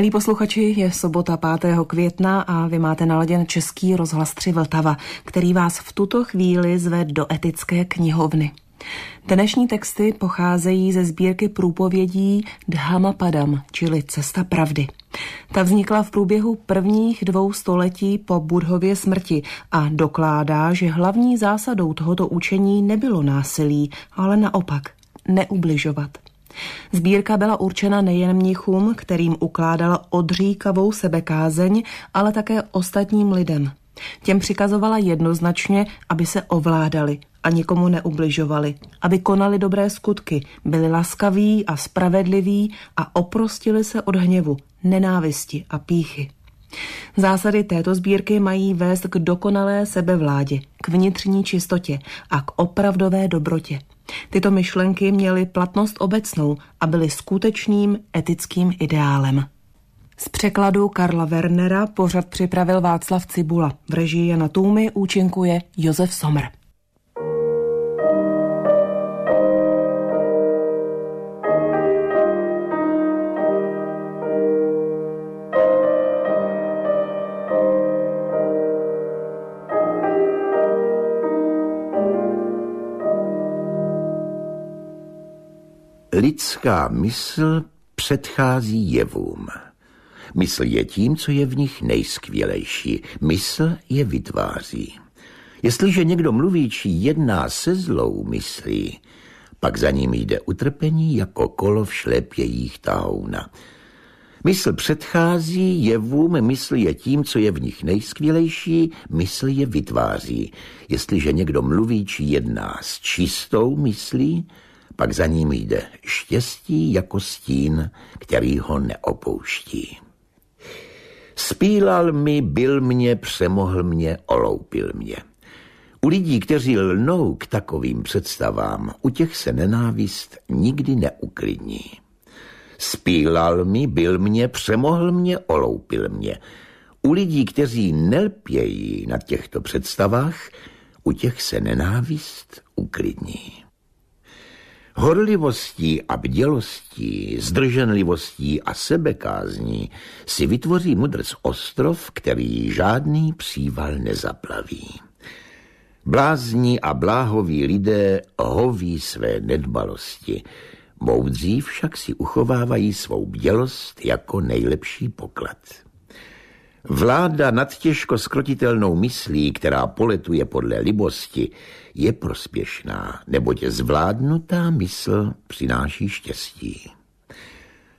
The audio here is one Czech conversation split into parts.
Milí posluchači, je sobota 5. května a vy máte naladěn Český rozhlas 3 Vltava, který vás v tuto chvíli zve do etické knihovny. Dnešní texty pocházejí ze sbírky průpovědí Dhamapadam, čili Cesta pravdy. Ta vznikla v průběhu prvních dvou století po Budhově smrti a dokládá, že hlavní zásadou tohoto učení nebylo násilí, ale naopak neubližovat – Sbírka byla určena nejen mnichům, kterým ukládala odříkavou sebekázeň, ale také ostatním lidem. Těm přikazovala jednoznačně, aby se ovládali a nikomu neubližovali, aby konali dobré skutky, byli laskaví a spravedliví a oprostili se od hněvu, nenávisti a píchy. Zásady této sbírky mají vést k dokonalé sebevládě, k vnitřní čistotě a k opravdové dobrotě. Tyto myšlenky měly platnost obecnou a byly skutečným etickým ideálem. Z překladu Karla Wernera pořad připravil Václav Cibula. V režii Jana Tůmy účinkuje Josef Somr. Lidská mysl předchází jevům. Mysl je tím, co je v nich nejskvělejší. Mysl je vytváří. Jestliže někdo mluví či jedná se zlou myslí, pak za ním jde utrpení jako kolo v šlepějích tahouna. Mysl předchází jevům, mysl je tím, co je v nich nejskvělejší, mysl je vytváří. Jestliže někdo mluví či jedná s čistou myslí, pak za ním jde štěstí jako stín, který ho neopouští. Spílal mi, byl mě, přemohl mě, oloupil mě. U lidí, kteří lnou k takovým představám, u těch se nenávist nikdy neuklidní. Spílal mi, byl mě, přemohl mě, oloupil mě. U lidí, kteří nelpějí na těchto představách, u těch se nenávist uklidní. Horlivostí a bdělostí, zdrženlivostí a sebekázní si vytvoří mudrc ostrov, který žádný příval nezaplaví. Blázní a bláhoví lidé hoví své nedbalosti, moudří však si uchovávají svou bdělost jako nejlepší poklad. Vláda nad těžko skrotitelnou myslí, která poletuje podle libosti, je prospěšná, neboť zvládnutá mysl přináší štěstí.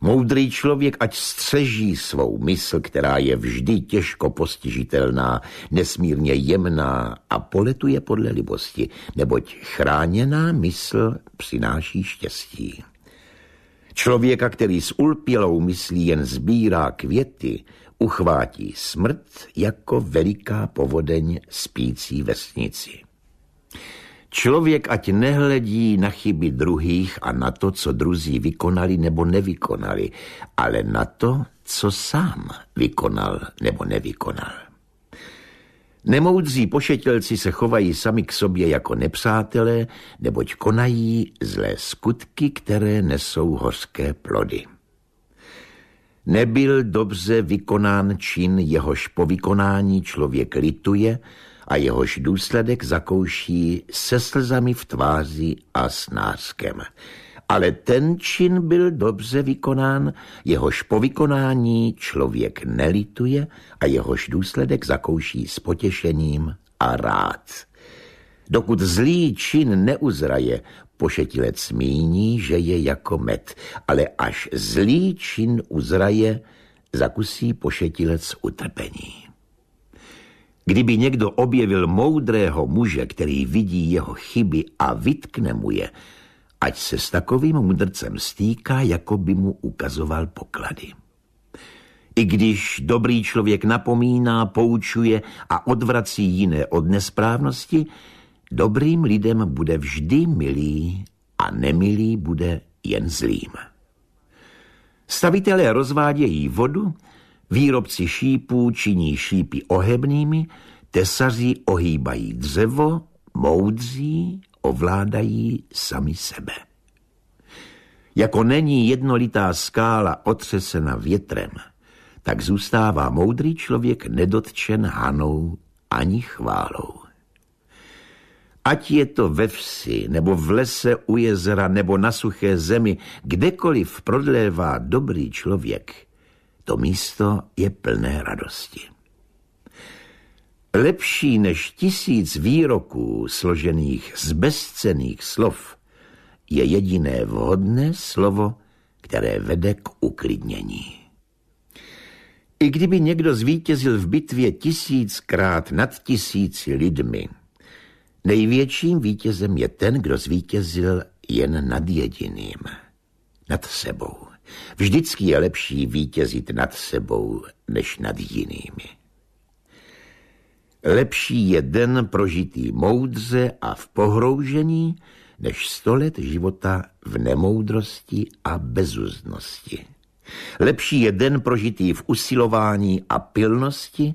Moudrý člověk ať střeží svou mysl, která je vždy těžko postižitelná, nesmírně jemná a poletuje podle libosti, neboť chráněná mysl přináší štěstí. Člověka, který s ulpělou myslí jen sbírá květy, uchvátí smrt jako veliká povodeň spící vesnici. Člověk ať nehledí na chyby druhých a na to, co druzí vykonali nebo nevykonali, ale na to, co sám vykonal nebo nevykonal. Nemoudří pošetilci se chovají sami k sobě jako nepřátelé, neboť konají zlé skutky, které nesou hořké plody. Nebyl dobře vykonán čin, jehož po vykonání člověk lituje a jehož důsledek zakouší se slzami v tváři a s náskem. Ale ten čin byl dobře vykonán, jehož po vykonání člověk nelituje a jehož důsledek zakouší s potěšením a rád. Dokud zlý čin neuzraje, Pošetilec smíní, že je jako med, ale až zlý čin uzraje, zakusí pošetilec utrpení. Kdyby někdo objevil moudrého muže, který vidí jeho chyby a vytkne mu je, ať se s takovým mudrcem stýká, jako by mu ukazoval poklady. I když dobrý člověk napomíná, poučuje a odvrací jiné od nesprávnosti, Dobrým lidem bude vždy milý a nemilý bude jen zlým. Stavitelé rozvádějí vodu, výrobci šípů činí šípy ohebnými, tesaři ohýbají dřevo, moudří ovládají sami sebe. Jako není jednolitá skála otřesena větrem, tak zůstává moudrý člověk nedotčen hanou ani chválou. Ať je to ve vsi, nebo v lese u jezera, nebo na suché zemi, kdekoliv prodlévá dobrý člověk, to místo je plné radosti. Lepší než tisíc výroků složených z bezcených slov je jediné vhodné slovo, které vede k uklidnění. I kdyby někdo zvítězil v bitvě tisíckrát nad tisíci lidmi, Největším vítězem je ten, kdo zvítězil jen nad jediným, nad sebou. Vždycky je lepší vítězit nad sebou, než nad jinými. Lepší je den prožitý moudře a v pohroužení, než sto let života v nemoudrosti a bezuznosti. Lepší je den prožitý v usilování a pilnosti,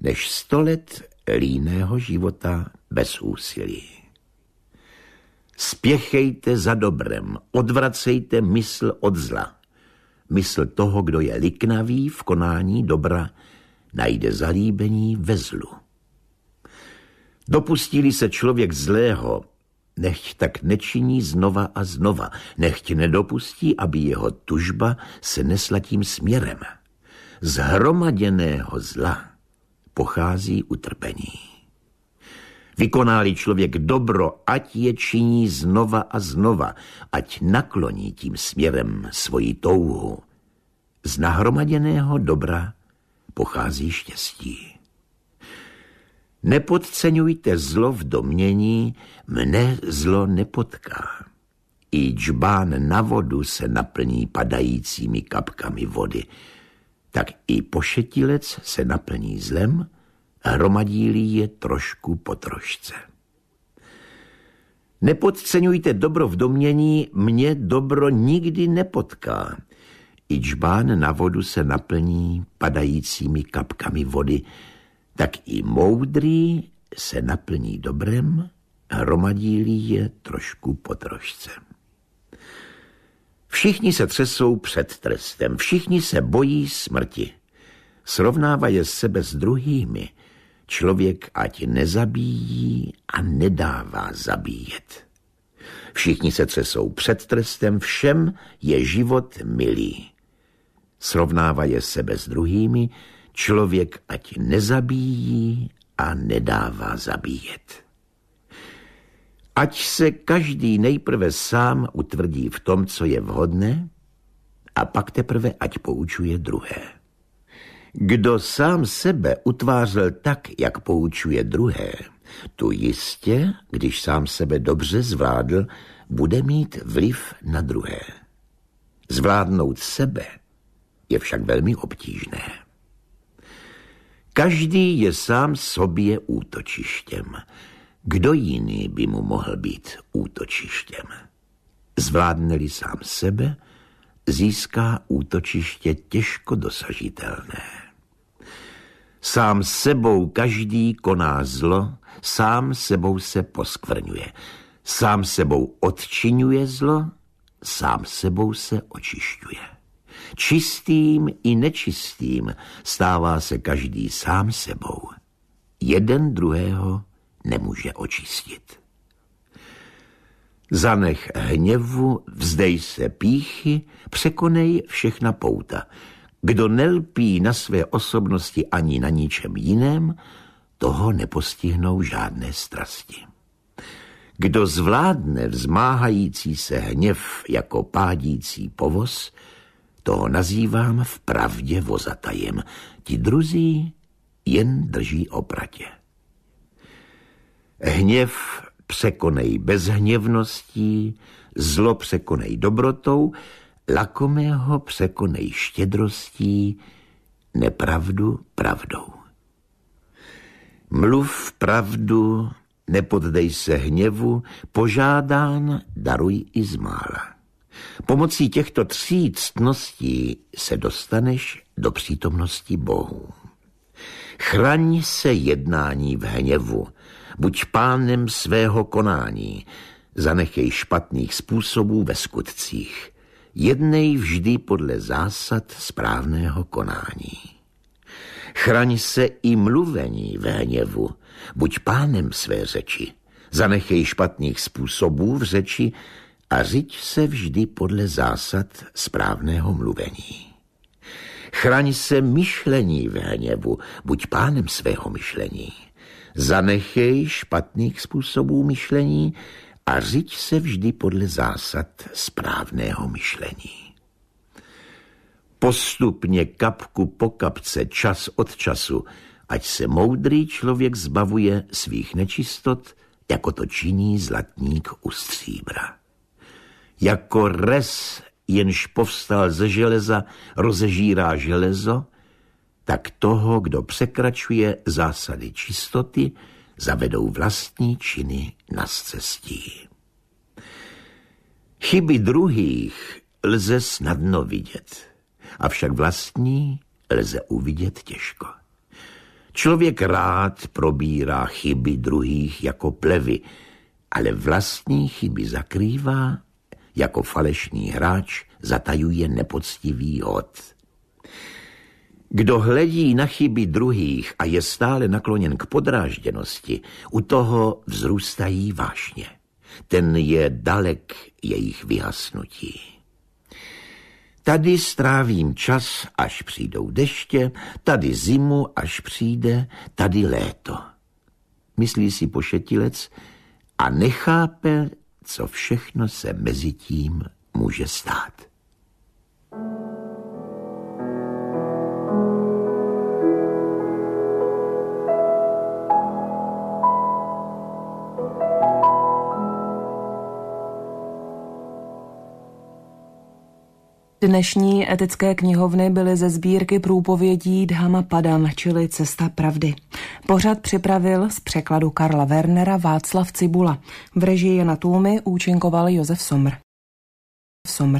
než sto let líného života bez úsilí. Spěchejte za dobrem, odvracejte mysl od zla. Mysl toho, kdo je liknavý v konání dobra, najde zalíbení ve zlu. Dopustili se člověk zlého, nechť tak nečiní znova a znova, nechť nedopustí, aby jeho tužba se nesla tím směrem. Zhromaděného zla pochází utrpení. Vykonáli člověk dobro, ať je činí znova a znova, ať nakloní tím směrem svoji touhu. Z nahromaděného dobra pochází štěstí. Nepodceňujte zlo v domění, mne zlo nepotká. I džbán na vodu se naplní padajícími kapkami vody, tak i pošetilec se naplní zlem hromadílí je trošku po trošce. Nepodceňujte dobro v domění, mě dobro nikdy nepotká. I čbán na vodu se naplní padajícími kapkami vody, tak i moudrý se naplní dobrem, hromadílí je trošku po trošce. Všichni se třesou před trestem, všichni se bojí smrti. Srovnávají sebe s druhými – člověk ať nezabíjí a nedává zabíjet. Všichni se třesou před trestem, všem je život milý. Srovnává je sebe s druhými, člověk ať nezabíjí a nedává zabíjet. Ať se každý nejprve sám utvrdí v tom, co je vhodné, a pak teprve ať poučuje druhé. Kdo sám sebe utvářel tak, jak poučuje druhé, tu jistě, když sám sebe dobře zvládl, bude mít vliv na druhé. Zvládnout sebe je však velmi obtížné. Každý je sám sobě útočištěm. Kdo jiný by mu mohl být útočištěm? Zvládne-li sám sebe, získá útočiště těžko dosažitelné. Sám sebou každý koná zlo, sám sebou se poskvrňuje. Sám sebou odčinuje zlo, sám sebou se očišťuje. Čistým i nečistým stává se každý sám sebou. Jeden druhého nemůže očistit. Zanech hněvu, vzdej se píchy, překonej všechna pouta – kdo nelpí na své osobnosti ani na ničem jiném, toho nepostihnou žádné strasti. Kdo zvládne vzmáhající se hněv jako pádící povoz, toho nazývám v pravdě vozatajem. Ti druzí jen drží opratě. Hněv překonej bezhněvností, zlo překonej dobrotou lakomého překonej štědrostí, nepravdu pravdou. Mluv pravdu, nepoddej se hněvu, požádán daruj i zmála. Pomocí těchto tří ctností se dostaneš do přítomnosti Bohu. Chraň se jednání v hněvu, buď pánem svého konání, zanechej špatných způsobů ve skutcích jednej vždy podle zásad správného konání. Chraň se i mluvení ve hněvu, buď pánem své řeči, zanechej špatných způsobů v řeči a řiď se vždy podle zásad správného mluvení. Chraň se myšlení ve hněvu, buď pánem svého myšlení. Zanechej špatných způsobů myšlení a řiď se vždy podle zásad správného myšlení. Postupně kapku po kapce, čas od času, ať se moudrý člověk zbavuje svých nečistot, jako to činí zlatník u stříbra. Jako res, jenž povstal ze železa, rozežírá železo, tak toho, kdo překračuje zásady čistoty, zavedou vlastní činy na cestí. Chyby druhých lze snadno vidět, avšak vlastní lze uvidět těžko. Člověk rád probírá chyby druhých jako plevy, ale vlastní chyby zakrývá, jako falešný hráč zatajuje nepoctivý hod. Kdo hledí na chyby druhých a je stále nakloněn k podrážděnosti, u toho vzrůstají vášně. Ten je dalek jejich vyhasnutí. Tady strávím čas, až přijdou deště, tady zimu, až přijde, tady léto. Myslí si pošetilec a nechápe, co všechno se mezi tím může stát. Dnešní etické knihovny byly ze sbírky průpovědí Dhama Padam, čili Cesta pravdy. Pořad připravil z překladu Karla Wernera Václav Cibula. V režii Jana Tůmy účinkoval Josef Somr. Somr.